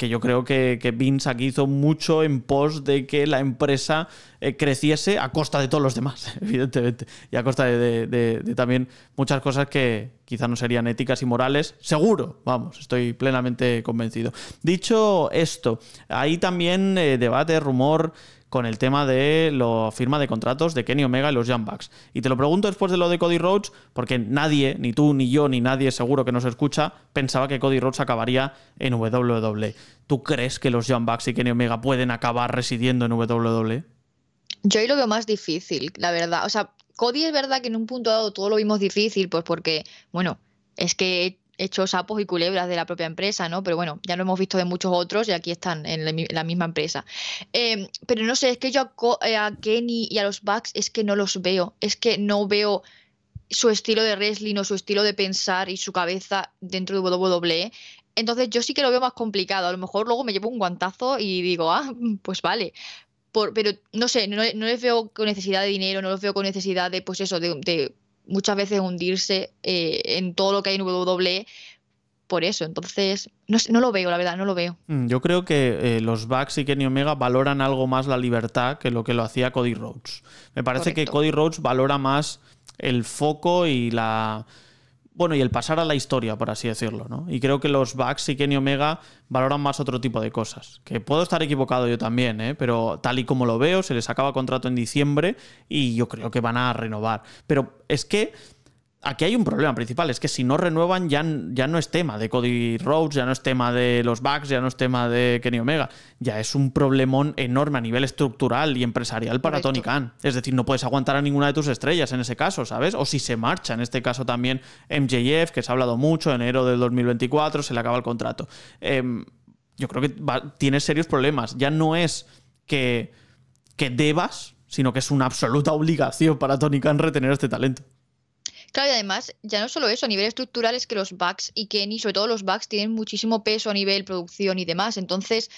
que yo creo que, que Vince aquí hizo mucho en pos de que la empresa eh, creciese a costa de todos los demás, evidentemente, y a costa de, también muchas cosas que quizá no serían éticas y morales, seguro, vamos, estoy plenamente convencido. Dicho esto, hay también eh, debate, rumor con el tema de la firma de contratos de Kenny Omega y los Young Bucks. Y te lo pregunto después de lo de Cody Rhodes, porque nadie, ni tú, ni yo, ni nadie seguro que nos escucha, pensaba que Cody Rhodes acabaría en WWE. ¿Tú crees que los Young Bucks y Kenny Omega pueden acabar residiendo en WWE? Yo ahí lo veo más difícil, la verdad. O sea, Cody es verdad que en un punto dado todo lo vimos difícil, pues porque, bueno, es que he hecho sapos y culebras de la propia empresa, ¿no? Pero bueno, ya lo hemos visto de muchos otros y aquí están en la, misma empresa. Em, pero no sé, es que yo a, eh, a Kenny y a los Bucks es que no los veo. Es que no veo su estilo de wrestling o su estilo de pensar y su cabeza dentro de WWE. Entonces yo sí que lo veo más complicado. A lo mejor luego me llevo un guantazo y digo, ah, pues vale pero no sé, no, no, veo con necesidad de dinero, no los veo con necesidad de, pues eso, de, muchas veces hundirse eh, en todo lo que hay en WWE por eso. Entonces, no, lo veo, la verdad, no lo veo. Mm, yo creo que eh, los Bucks y Kenny Omega valoran algo más la libertad que lo que lo hacía Cody Rhodes. Me parece que Cody Rhodes valora más el foco y la bueno, y el pasar a la historia, por así decirlo, ¿no? Y creo que los backs y Kenny Omega valoran más otro tipo de cosas. Que puedo estar equivocado yo también, ¿eh? Pero tal y como lo veo, se les acaba contrato en diciembre y yo creo que van a renovar. Pero es que Aquí hay un problema principal, es que si no renuevan ya, ya no es tema de Cody Rhodes, ya no es tema de los Bucks, ya no es tema de Kenny Omega, ya es un problemón enorme a nivel estructural y empresarial para Tony Khan. Es decir, no puedes aguantar a ninguna de tus estrellas en ese caso, ¿sabes? O si se marcha, en este caso también MJF, que se ha hablado mucho, enero del 2024 se le acaba el contrato. Em, yo creo que tiene serios problemas, ya no es que, que debas, sino que es una absoluta obligación para Tony Khan retener este talento. Claro, y además, ya no solo eso, a nivel estructural es que los Bugs y Kenny, sobre todo los Bugs, tienen muchísimo peso a nivel producción y demás. Entonces,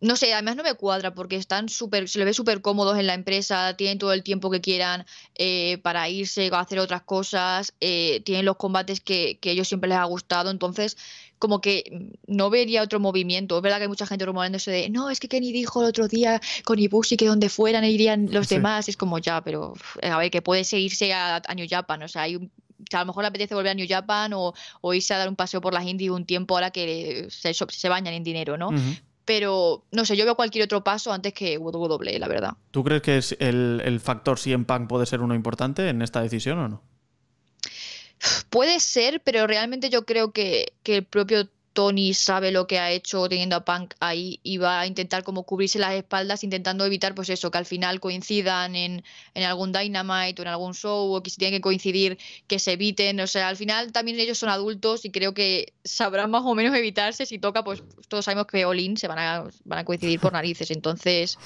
no sé, además no me cuadra porque están súper, se les ve súper cómodos en la empresa, tienen todo el tiempo que quieran eh, para irse, o hacer otras cosas, eh, tienen los combates que, que ellos siempre les ha gustado. Entonces, como que no vería otro movimiento. Es verdad que hay mucha gente rumorándose de, no, es que Kenny dijo el otro día con Ibushi que donde fueran irían los demás. Es como ya, pero a ver, que puede seguirse a, New Japan. O sea, hay a lo mejor le apetece volver a New Japan o, irse a dar un paseo por las Indies un tiempo ahora que se, bañan en dinero, ¿no? Pero no sé, yo veo cualquier otro paso antes que WWE, la verdad. ¿Tú crees que el, el factor CM Punk puede ser uno importante en esta decisión o no? Puede ser, pero realmente yo creo que, que el propio Tony sabe lo que ha hecho teniendo a Punk ahí y va a intentar como cubrirse las espaldas, intentando evitar pues eso, que al final coincidan en, en algún Dynamite o en algún show o que si tienen que coincidir, que se eviten. O sea, al final también ellos son adultos y creo que sabrán más o menos evitarse. Si toca, pues todos sabemos que Olin se van a, van a coincidir por narices. Entonces,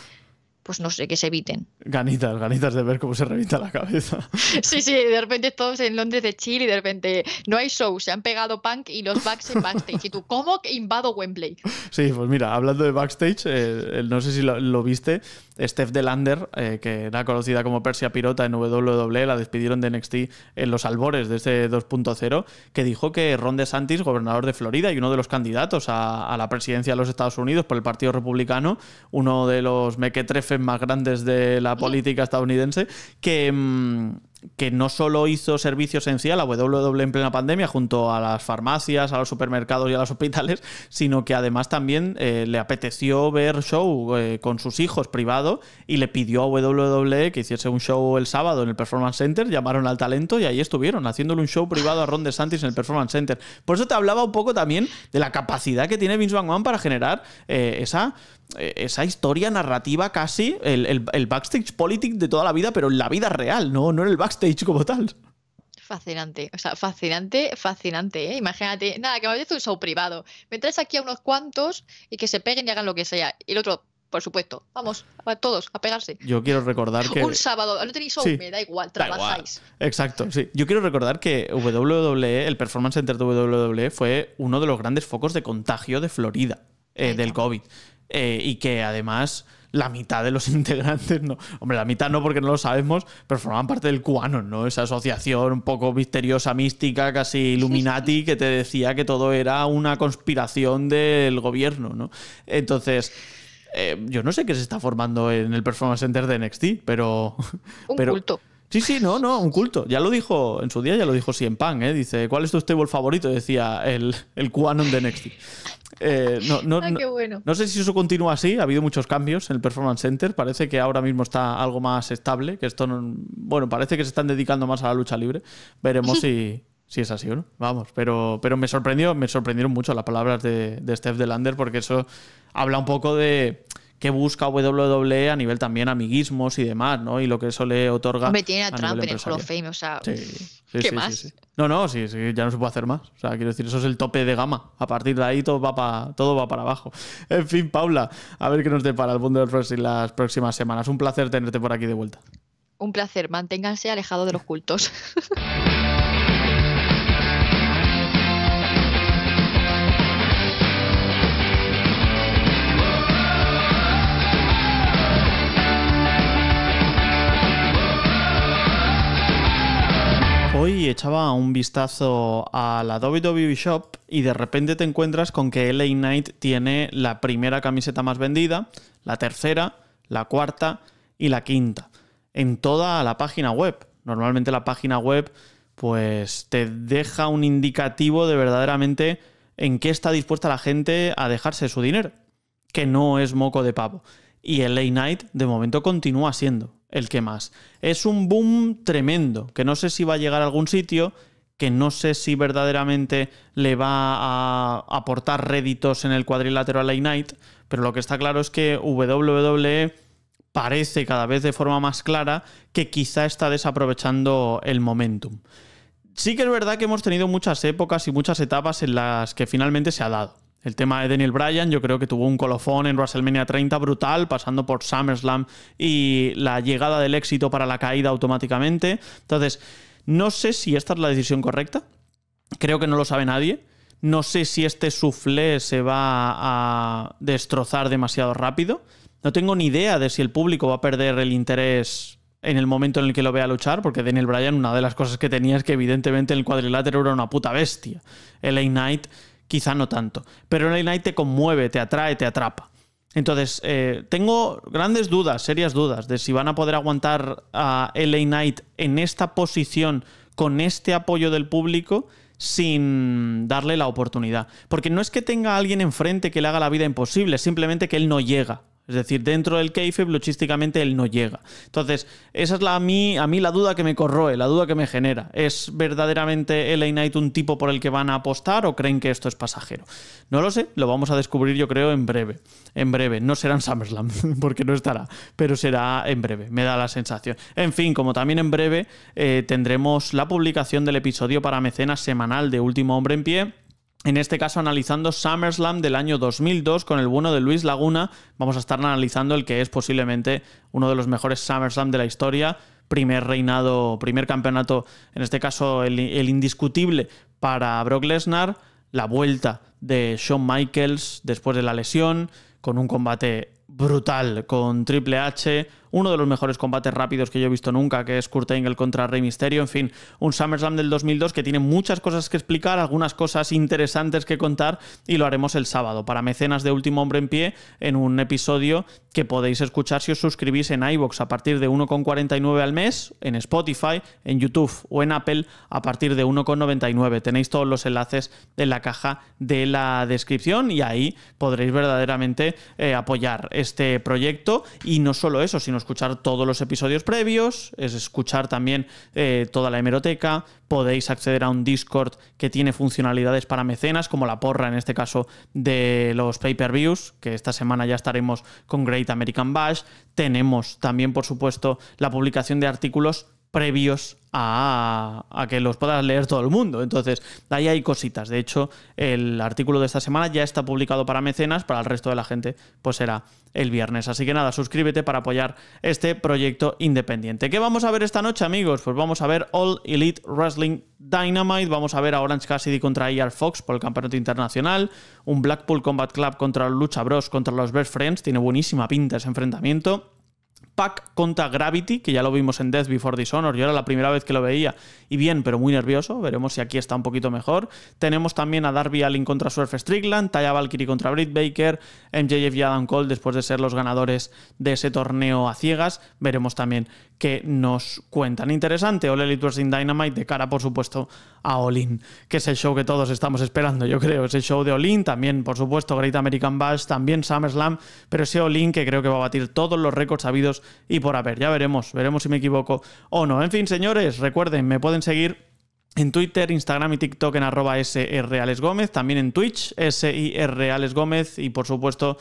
pues no sé, que se eviten. Ganitas, ganitas de ver cómo se revienta la cabeza. Sí, sí, de repente todos en Londres de Chile y de repente no hay show, se han pegado punk y los backs en backstage. ¿Y tú cómo invado Wembley? Sí, pues mira, hablando de backstage, eh, no sé si lo, viste, Steph Delander, eh, que era conocida como Persia Pirota en WWE, la despidieron de NXT en los albores de ese 2.0, que dijo que Ron DeSantis, gobernador de Florida y uno de los candidatos a, la presidencia de los Estados Unidos por el Partido Republicano, uno de los mequetrefe más grandes de la política estadounidense, que, mm, que no solo hizo servicio esencial a WWE en plena pandemia junto a las farmacias, a los supermercados y a los hospitales, sino que además también eh, le apeteció ver show eh, con sus hijos privado y le pidió a WWE que hiciese un show el sábado en el Performance Center, llamaron al talento y ahí estuvieron haciéndole un show privado a Ron DeSantis en el Performance Center. Por eso te hablaba un poco también de la capacidad que tiene Vince McMahon para generar eh, esa eh, esa historia narrativa casi, el, backstage politic de toda la vida, pero en la vida real, no, no en el backstage como tal. Fascinante, o sea, fascinante, fascinante, ¿eh? Imagínate, nada, que me hecho un show privado. Me traes aquí a unos cuantos y que se peguen y hagan lo que sea. Y el otro, por supuesto, vamos, a todos, a pegarse. Yo quiero recordar que. Un sábado, no tenéis show, me da igual, trabajáis. Exacto, sí. Yo quiero recordar que WWE, el Performance Center de WWE, fue uno de los grandes focos de contagio de Florida. Eh, del COVID. Eh, y que además la mitad de los integrantes, no, hombre, la mitad no porque no lo sabemos, pero formaban parte del cubano, ¿no? Esa asociación un poco misteriosa, mística, casi Illuminati, que te decía que todo era una conspiración del gobierno, ¿no? Entonces, eh, yo no sé qué se está formando en el Performance Center de NXT, pero... Un culto. Sí, sí, no, no, un culto. Ya lo dijo, en su día ya lo dijo en Pan, ¿eh? Dice, ¿cuál es tu stable favorito? Decía el, el de Next. Eh, no, ah, bueno. no, sé si eso continúa así, ha habido muchos cambios en el Performance Center, parece que ahora mismo está algo más estable, que esto no, bueno, parece que se están dedicando más a la lucha libre, veremos si, es así o no, vamos, pero, me sorprendió, me sorprendieron mucho las palabras de, de Steph Delander porque eso habla un poco de que busca WWE a nivel también amiguismos y demás, ¿no? Y lo que eso le otorga. me tiene a, Trump en el Hall of Fame, o sea. ¿Qué más? No, no, sí, sí, ya no se puede hacer más. O sea, quiero decir, eso es el tope de gama. A partir de ahí todo va, para todo va para abajo. En fin, Paula, a ver qué nos depara el mundo del en las próximas semanas. Un placer tenerte por aquí de vuelta. Un placer, manténganse alejados de los cultos. hoy echaba un vistazo a la WWE Shop y de repente te encuentras con que LA Knight tiene la primera camiseta más vendida, la tercera, la cuarta y la quinta. En toda la página web. Normalmente la página web pues te deja un indicativo de verdaderamente en qué está dispuesta la gente a dejarse su dinero, que no es moco de pavo. Y el Knight de momento continúa siendo el que más. Es un boom tremendo, que no sé si va a llegar a algún sitio, que no sé si verdaderamente le va a aportar réditos en el cuadrilátero a Ignite, pero lo que está claro es que WWE parece cada vez de forma más clara que quizá está desaprovechando el momentum. Sí que es verdad que hemos tenido muchas épocas y muchas etapas en las que finalmente se ha dado. El tema de Daniel Bryan, yo creo que tuvo un colofón en WrestleMania 30 brutal, pasando por SummerSlam y la llegada del éxito para la caída automáticamente. Entonces, no sé si esta es la decisión correcta. Creo que no lo sabe nadie. No sé si este soufflé se va a destrozar demasiado rápido. No tengo ni idea de si el público va a perder el interés en el momento en el que lo vea luchar, porque Daniel Bryan, una de las cosas que tenía es que evidentemente el cuadrilátero era una puta bestia. El A-Knight quizá no tanto. Pero L.A. Knight te conmueve, te atrae, te atrapa. Entonces, eh, tengo grandes dudas, serias dudas, de si van a poder aguantar a LA Knight en esta posición con este apoyo del público sin darle la oportunidad. Porque no es que tenga a alguien enfrente que le haga la vida imposible, simplemente que él no llega es decir, dentro del kayfabe, logísticamente, él no llega. Entonces, esa es la, a, mí, a mí la duda que me corroe, la duda que me genera. ¿Es verdaderamente LA Knight un tipo por el que van a apostar o creen que esto es pasajero? No lo sé, lo vamos a descubrir yo creo en breve. En breve, no será en SummerSlam, porque no estará, pero será en breve, me da la sensación. En fin, como también en breve eh, tendremos la publicación del episodio para mecenas semanal de Último Hombre en Pie en este caso analizando SummerSlam del año 2002 con el bueno de Luis Laguna, vamos a estar analizando el que es posiblemente uno de los mejores SummerSlam de la historia, primer reinado, primer campeonato, en este caso el, el indiscutible para Brock Lesnar, la vuelta de Shawn Michaels después de la lesión, con un combate brutal con Triple H, uno de los mejores combates rápidos que yo he visto nunca, que es Kurt Angle contra Rey Mysterio, en fin, un SummerSlam del 2002 que tiene muchas cosas que explicar, algunas cosas interesantes que contar y lo haremos el sábado para mecenas de Último Hombre en Pie en un episodio que podéis escuchar si os suscribís en iBox a partir de 1,49 al mes, en Spotify, en YouTube o en Apple a partir de 1,99. Tenéis todos los enlaces en la caja de la descripción y ahí podréis verdaderamente eh, apoyar este proyecto y no solo eso, sino escuchar todos los episodios previos, es escuchar también eh, toda la hemeroteca, podéis acceder a un Discord que tiene funcionalidades para mecenas, como la porra en este caso de los pay-per-views, que esta semana ya estaremos con Great American Bash, tenemos también por supuesto la publicación de artículos previos a, que los puedas leer todo el mundo. Entonces, ahí hay cositas. De hecho, el artículo de esta semana ya está publicado para mecenas, para el resto de la gente, pues será el viernes. Así que nada, suscríbete para apoyar este proyecto independiente. ¿Qué vamos a ver esta noche, amigos? Pues vamos a ver All Elite Wrestling Dynamite, vamos a ver a Orange Cassidy contra IR Fox por el campeonato internacional, un Blackpool Combat Club contra Lucha Bros contra los Best Friends, tiene buenísima pinta ese enfrentamiento. Pack contra Gravity, que ya lo vimos en Death Before Dishonor, yo era la primera vez que lo veía, y bien, pero muy nervioso, veremos si aquí está un poquito mejor. Tenemos también a Darby Allin contra Surf Strickland, Taya Valkyrie contra Britt Baker, MJF y Adam Cole después de ser los ganadores de ese torneo a ciegas, veremos también qué nos cuentan. Interesante, All Elite Wrestling Dynamite de cara, por supuesto, a Olin, que es el show que todos estamos esperando, yo creo, es el show de Olin, también, por supuesto, Great American Bash, también SummerSlam, pero ese Olin que creo que va a batir todos los récords habidos y por haber. Ya veremos, veremos si me equivoco o no. En fin, señores, recuerden, me pueden seguir en Twitter, Instagram y TikTok en arroba Gómez también en Twitch, srrealesgómez. y por supuesto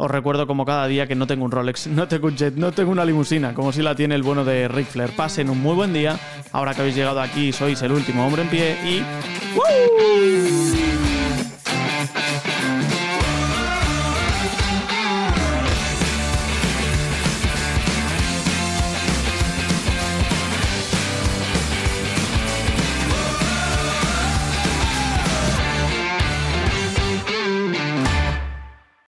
os recuerdo como cada día que no tengo un Rolex, no tengo un jet, no tengo una limusina, como si la tiene el bueno de Ric Flair. Pasen un muy buen día, ahora que habéis llegado aquí sois el último hombre en pie y...